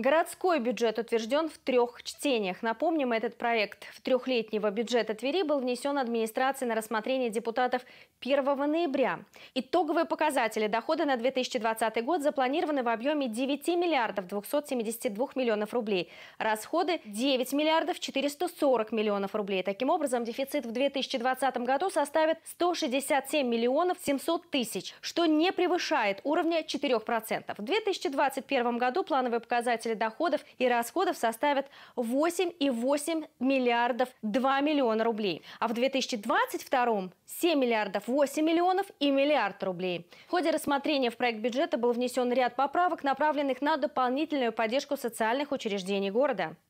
Городской бюджет утвержден в трех чтениях. Напомним, этот проект в трехлетнего бюджета Твери был внесен администрацией на рассмотрение депутатов 1 ноября. Итоговые показатели дохода на 2020 год запланированы в объеме 9 миллиардов 272 миллионов рублей. Расходы 9 миллиардов 440 миллионов рублей. Таким образом, дефицит в 2020 году составит 167 миллионов 700 тысяч, что не превышает уровня 4%. В 2021 году плановые показатели показатели доходов и расходов составят 8,8 миллиардов 2 миллиона рублей, а в 2022 7 миллиардов 8 миллионов и миллиард рублей. В ходе рассмотрения в проект бюджета был внесен ряд поправок, направленных на дополнительную поддержку социальных учреждений города.